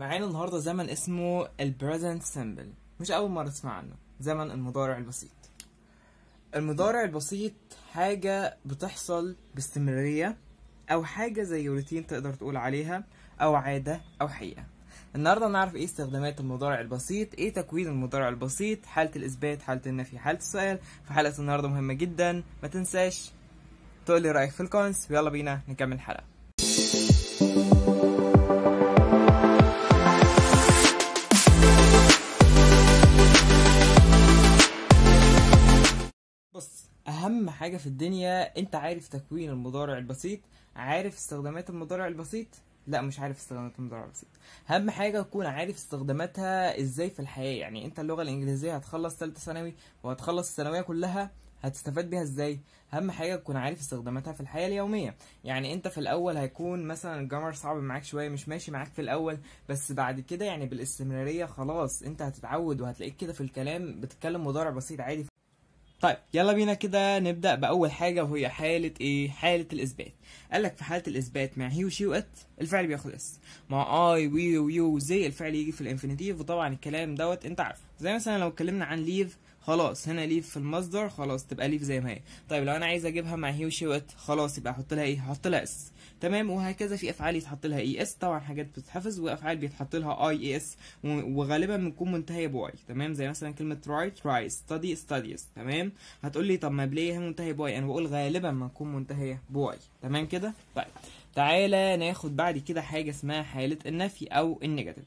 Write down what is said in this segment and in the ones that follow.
معانا النهارده زمن اسمه البريزنت سمبل مش اول مره تسمع عنه زمن المضارع البسيط المضارع البسيط حاجة بتحصل باستمرارية أو حاجة زي روتين تقدر تقول عليها أو عادة أو حقيقة النهارده هنعرف ايه استخدامات المضارع البسيط ايه تكوين المضارع البسيط حالة الاثبات حالة النفي حالة السؤال في حلقة النهارده مهمة جدا ما تنساش تقولي رأيك في الكومنتس ويلا بينا نكمل الحلقة حاجه في الدنيا انت عارف تكوين المضارع البسيط عارف استخدامات المضارع البسيط لا مش عارف استخدامات المضارع البسيط اهم حاجه تكون عارف استخداماتها ازاي في الحياه يعني انت اللغه الانجليزيه هتخلص ثالثه ثانوي وهتخلص الثانويه كلها هتستفاد بيها ازاي اهم حاجه تكون عارف استخداماتها في الحياه اليوميه يعني انت في الاول هيكون مثلا الجمر صعب معاك شويه مش ماشي معاك في الاول بس بعد كده يعني بالاستمراريه خلاص انت هتتعود وهتلاقيك كده في الكلام بتتكلم مضارع بسيط عادي طيب يلا بينا كده نبدا باول حاجه وهي حاله ايه حاله الاثبات قال لك في حاله الاثبات مع هي وشي وات الفعل بياخد اس مع اي وي ويو وزي الفعل يجي في الانفينيتيف وطبعا الكلام دوت انت عارفه زي مثلا لو اتكلمنا عن ليف خلاص هنا ليف في المصدر خلاص تبقى ليف زي ما هي طيب لو انا عايز اجيبها مع هي وشي وات خلاص يبقى احط لها ايه احط لها اس تمام وهكذا في افعال يتحط لها اي اس e طبعا حاجات بتتحفظ وافعال بيتحط لها اي اي اس وغالبا بتكون منتهيه بواي تمام زي مثلا كلمه try try study studies تمام هتقول لي طب ما ليه منتهيه بواي انا بقول غالبا ما تكون منتهيه بواي تمام كده طيب تعالى ناخد بعد كده حاجه اسمها حاله النفي او النيجاتيف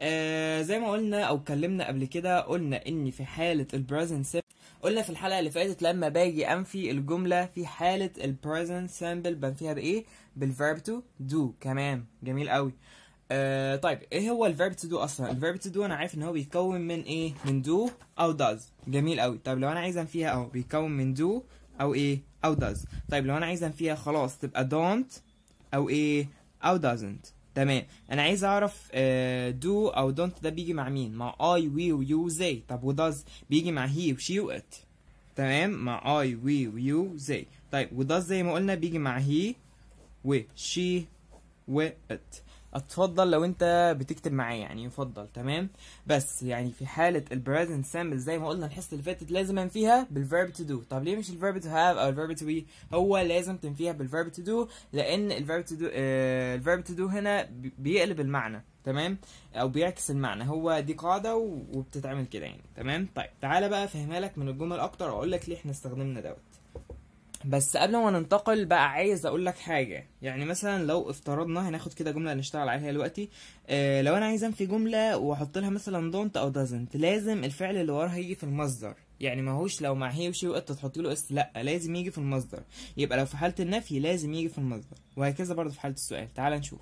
آه زي ما قلنا او اتكلمنا قبل كده قلنا ان في حاله البريزنت سامبل قلنا في الحلقه اللي فاتت لما باجي انفي الجمله في حاله البريزنت سامبل بنفيها بايه بالفيرب تو دو كمان جميل قوي آه طيب ايه هو الفيرب تو دو اصلا الفيرب تو دو انا عارف ان هو بيتكون من ايه من دو او داز جميل قوي طيب لو انا عايز انفيها اهو بيتكون من دو او ايه او داز طيب لو انا عايز انفيها خلاص تبقى دونت او ايه او doesn't تمام انا عايز اعرف دو آه، او don't ده بيجي مع مين مع اي وي ويو زي طب وداز بيجي مع هي وشي وات تمام مع اي وي ويو زي طيب وداز زي ما قلنا بيجي مع هي وشي وات اتفضل لو انت بتكتب معايا يعني يفضل تمام بس يعني في حاله البريزنت سامبل زي ما قلنا الحصه اللي فاتت لازم انفيها بالفيرب تو دو طب ليه مش الفيرب تو هاف او الفيرب تو بي هو لازم تنفيها بالفيرب تو دو لان الفيرب تو دو الفيرب تو دو هنا بيقلب المعنى تمام او بيعكس المعنى هو دي قاعده وبتتعمل كده يعني تمام طيب تعالى بقى افهمها لك من الجمل اكتر واقول لك ليه احنا استخدمنا دوت بس قبل ما ننتقل بقى عايز اقول لك حاجه يعني مثلا لو افترضنا هناخد كده جمله نشتغل عليها دلوقتي اه لو انا عايز انفي جمله واحط لها مثلا دونت او دازنت لازم الفعل اللي وراها يجي في المصدر يعني ماهوش لو مع هي وشي وقت تحط له اس لا لازم يجي في المصدر يبقى لو في حاله النفي لازم يجي في المصدر وهكذا برضه في حاله السؤال تعال نشوف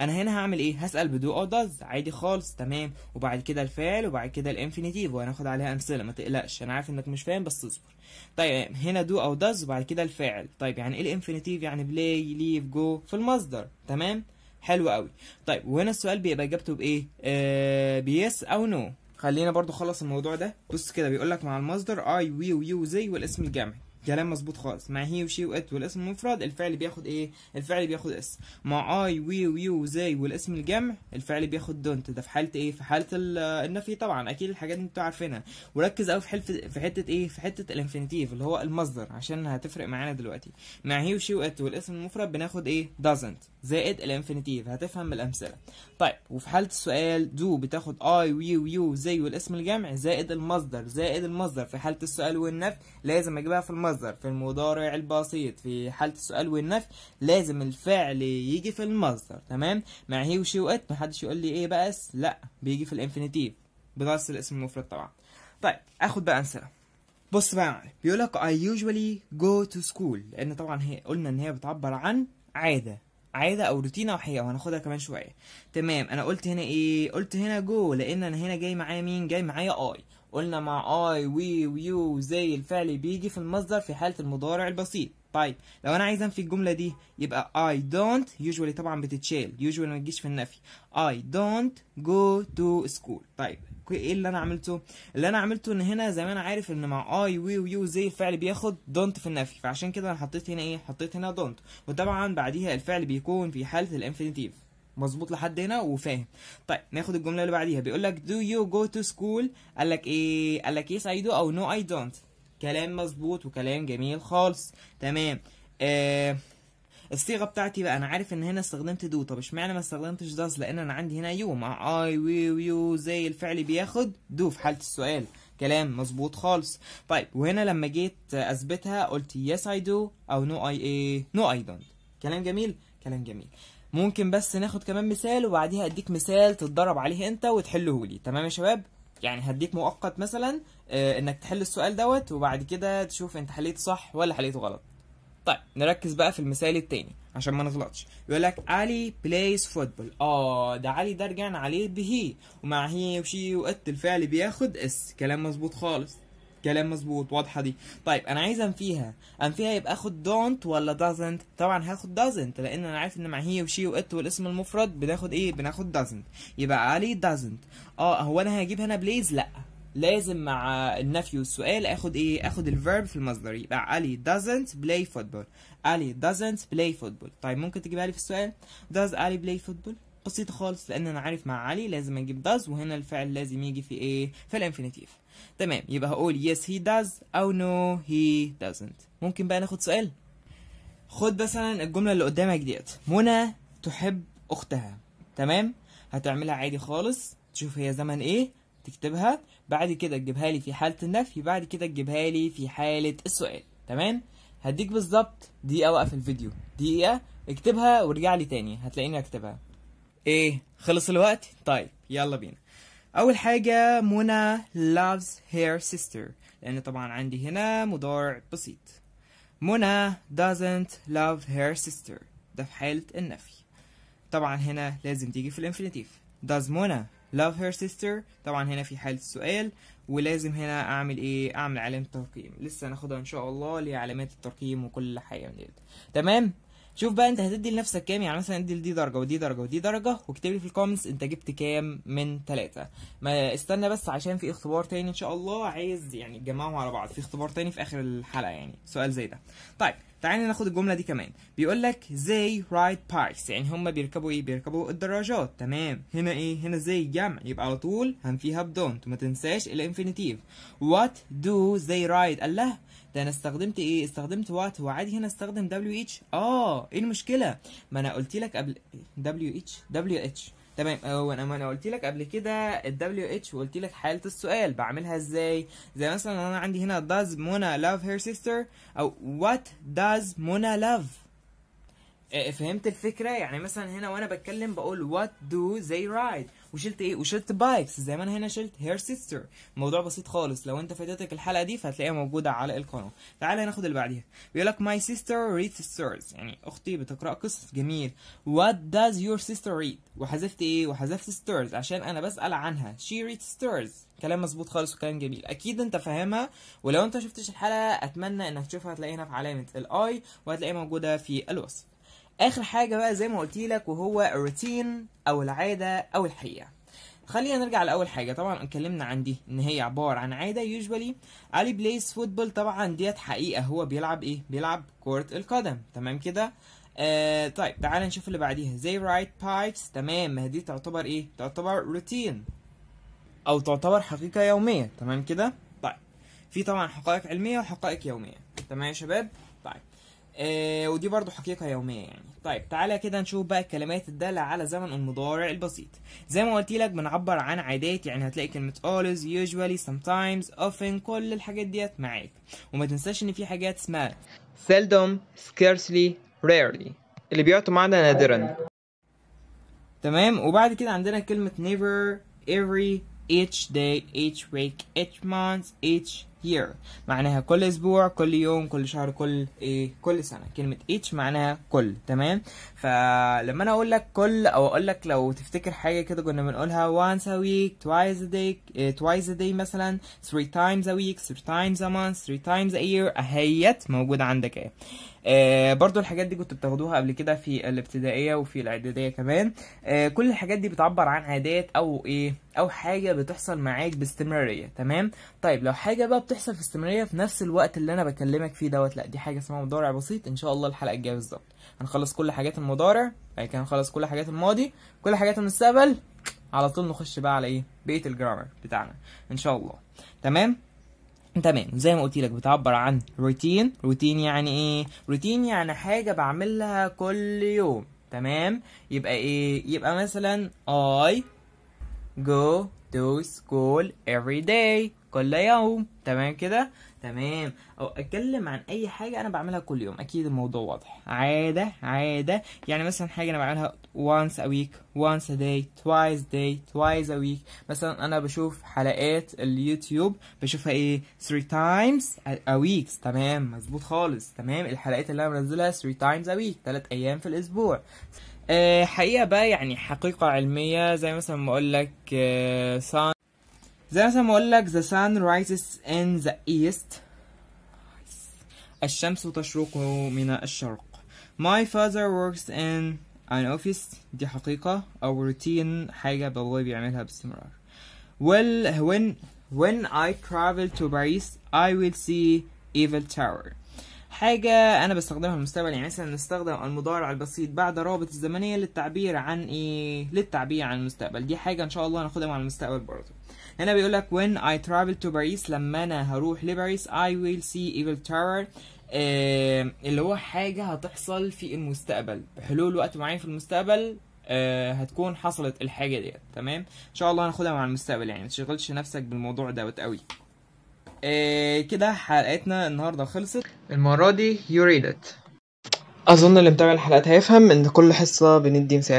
انا هنا هعمل ايه هسال بدو او داز عادي خالص تمام وبعد كده الفعل وبعد كده الانفينيتيف وهناخد عليها امثله ما تقلقش انا عارف انك مش فاهم بس اصبر طيب هنا دو او داز وبعد كده الفاعل طيب يعني ايه الانفينيتيف يعني بلاي ليف جو في المصدر تمام حلو قوي طيب وهنا السؤال بيبقى اجابته بايه آه بيس او نو خلينا برضو خلص الموضوع ده بص كده بيقول لك مع المصدر اي وي ويو زي والاسم الجامعي كلام مظبوط خالص مع هي وشي وات والاسم المفرد الفعل بياخد ايه الفعل بياخد اس مع اي وي ويو وزي والاسم الجمع الفعل بياخد دونت ده في حاله ايه في حاله النفي طبعا اكيد الحاجات دي انتوا عارفينها وركز قوي في حته في حته ايه في حته الانفينيتيف اللي هو المصدر عشان هتفرق معانا دلوقتي مع هي وشي وات والاسم المفرد بناخد ايه doesn't زائد الانفينيتيف هتفهم الامثله طيب وفي حاله السؤال دو بتاخد اي وي ويو زي والاسم الجمع زائد المصدر زائد المصدر في حاله السؤال والنفي لازم اجيبها في المصدر المصدر في المضارع البسيط في حالة السؤال والنفي لازم الفعل يجي في المصدر تمام مع هي وشي وات محدش يقول لي ايه بس لا بيجي في الانفينيتيف بنص الاسم المفرد طبعا طيب اخد بقى امثله بص بقى معلم بيقول لك I usually go to school لان طبعا هي قلنا ان هي بتعبر عن عاده عاده او روتين او حقيقه وهناخدها كمان شويه تمام انا قلت هنا ايه قلت هنا جو لان انا هنا جاي معايا مين جاي معايا اي قلنا مع اي وي ويو زي الفعل بيجي في المصدر في حاله المضارع البسيط طيب لو انا عايز انفي الجمله دي يبقى I don't usually طبعا بتتشال usually ما تجيش في النفي I don't go to school طيب ايه اللي انا عملته اللي انا عملته ان هنا زي ما انا عارف ان مع اي وي ويو زي الفعل بياخد دونت في النفي فعشان كده انا حطيت هنا ايه حطيت هنا دونت وطبعا بعديها الفعل بيكون في حاله الانفينيتيف مظبوط لحد هنا وفاهم طيب ناخد الجمله اللي بعديها بيقول لك دو يو جو تو سكول قال لك ايه قال لك يس اي دو او نو اي دونت كلام مظبوط وكلام جميل خالص تمام آه الصيغه بتاعتي بقى انا عارف ان هنا استخدمت دو طب اشمعنى ما استخدمتش داز لان انا عندي هنا يو مع اي وي يو زي الفعل بياخد دو في حاله السؤال كلام مظبوط خالص طيب وهنا لما جيت اثبتها قلت يس اي دو او نو اي ايه نو اي دونت كلام جميل كلام جميل ممكن بس ناخد كمان مثال وبعديها اديك مثال تتدرب عليه انت وتحله لي تمام يا شباب يعني هديك مؤقت مثلا آه، انك تحل السؤال دوت وبعد كده تشوف انت حليته صح ولا حليته غلط طيب نركز بقى في المثال التاني عشان ما نغلطش يقول لك علي بلايز فوتبول اه ده علي ده رجعنا عليه بهي ومع هي وشي وقت الفعل بياخد اس كلام مظبوط خالص كلام مظبوط واضحه دي طيب انا عايز انفيها انفيها يبقى اخد دونت ولا دازنت طبعا هاخد دازنت لان انا عارف ان مع هي وشي وات والاسم المفرد بناخد ايه بناخد دازنت يبقى علي دازنت اه هو انا هجيب هنا بليز لا لازم مع النفي والسؤال اخد ايه اخد الفيرب في المصدر يبقى علي دازنت بلاي فوتبول علي دازنت بلاي فوتبول طيب ممكن تجيبها لي في السؤال داز علي بلاي فوتبول بسيطة خالص لأن أنا عارف مع علي لازم أجيب does وهنا الفعل لازم يجي في إيه؟ في الانفينيتيف تمام يبقى هقول yes he does أو no he doesn't ممكن بقى ناخد سؤال خد مثلا الجملة اللي قدامك ديت منى تحب أختها تمام هتعملها عادي خالص تشوف هي زمن إيه تكتبها بعد كده تجيبها لي في حالة النفي بعد كده تجيبها لي في حالة السؤال تمام هديك بالظبط دقيقة وقف الفيديو دقيقة اكتبها وارجع لي تاني هتلاقيني اكتبها ايه خلص الوقت طيب يلا بينا اول حاجه منى loves her sister لان طبعا عندي هنا مضارع بسيط منى doesn't love her sister ده في حاله النفي طبعا هنا لازم تيجي في الانفينيتيف does منى love her sister طبعا هنا في حالة السؤال ولازم هنا اعمل ايه اعمل علامة ترقيم لسه هناخدها ان شاء الله لعلامات الترقيم وكل حاجة من دي تمام شوف بقى انت هتدي لنفسك كام يعني مثلا ادي لدي درجه ودي درجه ودي درجه واكتب لي في الكومنتس انت جبت كام من ثلاثه ما استنى بس عشان في اختبار تاني ان شاء الله عايز يعني تجمعهم على بعض في اختبار تاني في اخر الحلقه يعني سؤال زي ده طيب تعالى ناخد الجمله دي كمان بيقول لك زي رايد بايكس يعني هم بيركبوا ايه بيركبوا الدراجات تمام هنا ايه هنا زي جمع يبقى على طول هنفيها بدونت وما تنساش الانفينيتيف وات دو زي رايد قال لها ده انا استخدمت ايه استخدمت وات هو عادي هنا استخدم دبليو اتش اه ايه المشكله ما انا قلت لك قبل دبليو اتش دبليو اتش تمام هو آه، انا ما انا قلت لك قبل كده الدبليو اتش وقلت لك حاله السؤال بعملها ازاي زي مثلا انا عندي هنا داز منى لاف هير سيستر او وات داز منى لاف فهمت الفكره يعني مثلا هنا وانا بتكلم بقول وات دو زي رايد وشلت ايه وشلت بايكس زي ما انا هنا شلت هير سيستر موضوع بسيط خالص لو انت فاتتك الحلقه دي فهتلاقيها موجوده على القناه تعالى ناخد اللي بعديها بيقول لك ماي سيستر ريد ستورز يعني اختي بتقرا قصص جميل وات داز يور سيستر ريد وحذفت ايه وحذفت ستورز عشان انا بسال عنها شي ريد ستورز كلام مظبوط خالص وكلام جميل اكيد انت فاهمها ولو انت شفتش الحلقه اتمنى انك تشوفها هتلاقيها هنا في علامه الاي وهتلاقيها موجوده في الوصف اخر حاجه بقى زي ما قلت لك وهو الروتين او العاده او الحقيقه خلينا نرجع لاول حاجه طبعا اتكلمنا عن دي ان هي عباره عن عاده يوجوالي علي بلايز فوتبول طبعا ديت حقيقه هو بيلعب ايه بيلعب كره القدم تمام كده آه طيب تعال نشوف اللي بعديها زي رايت بايكس تمام ما دي تعتبر ايه تعتبر روتين او تعتبر حقيقه يوميه تمام كده طيب في طبعا حقائق علميه وحقائق يوميه تمام يا شباب آه ودي برضو حقيقة يومية يعني طيب تعالى كده نشوف بقى الكلمات الدالة على زمن المضارع البسيط زي ما قلت لك بنعبر عن عادات يعني هتلاقي كلمة always usually sometimes often كل الحاجات ديت معاك وما تنساش ان في حاجات اسمها seldom scarcely rarely اللي بيعطوا معنى نادرا تمام وبعد كده عندنا كلمة never every each day each week each month each year معناها كل اسبوع كل يوم كل شهر كل ايه كل سنه كلمه each معناها كل تمام فلما انا اقول لك كل او اقول لك لو تفتكر حاجه كده كنا بنقولها once a week twice a day eh, twice a day مثلا three times a week three times a month three times a year اهيت موجوده عندك ايه آه برضو الحاجات دي كنت بتاخدوها قبل كده في الابتدائيه وفي الاعداديه كمان آه كل الحاجات دي بتعبر عن عادات او ايه او حاجه بتحصل معاك باستمراريه تمام طيب لو حاجه بقى بتحصل في استمراريه في نفس الوقت اللي انا بكلمك فيه دوت لا دي حاجه اسمها مضارع بسيط ان شاء الله الحلقه الجايه بالظبط هنخلص كل حاجات المضارع بعد كده هنخلص كل حاجات الماضي كل حاجات المستقبل على طول نخش بقى على ايه بيت الجرامر بتاعنا ان شاء الله تمام تمام زي ما قلت لك بتعبر عن روتين روتين يعني ايه روتين يعني حاجه بعملها كل يوم تمام يبقى ايه يبقى مثلا I go to school every day كل يوم تمام كده تمام او اتكلم عن اي حاجه انا بعملها كل يوم اكيد الموضوع واضح عاده عاده يعني مثلا حاجه انا بعملها once a week once a day twice a day twice a week مثلا انا بشوف حلقات اليوتيوب بشوفها ايه three times a week تمام مظبوط خالص تمام الحلقات اللي انا بنزلها three times a week تلات ايام في الاسبوع أه حقيقه بقى يعني حقيقه علميه زي مثلا ما اقول لك أه زي مثلا ما اقول لك the sun rises in the east الشمس تشرق من الشرق my father works in an office دي حقيقة أو روتين حاجة بابوي بيعملها باستمرار well when when I travel to Paris I will see Eiffel Tower حاجة أنا بستخدمها في المستقبل يعني مثلا نستخدم المضارع البسيط بعد رابط الزمنية للتعبير عن إيه للتعبير عن المستقبل دي حاجة إن شاء الله هناخدها مع المستقبل برضه هنا بيقول لك when I travel to Paris لما انا هروح لباريس I will see evil Tower آه اللي هو حاجة هتحصل في المستقبل بحلول وقت معين في المستقبل آه هتكون حصلت الحاجة ديت تمام ان شاء الله هناخدها مع المستقبل يعني متشغلش نفسك بالموضوع دوت قوي آه كده حلقتنا النهاردة خلصت المرة دي you read it أظن اللي متابع الحلقات هيفهم إن كل حصة بندي مثال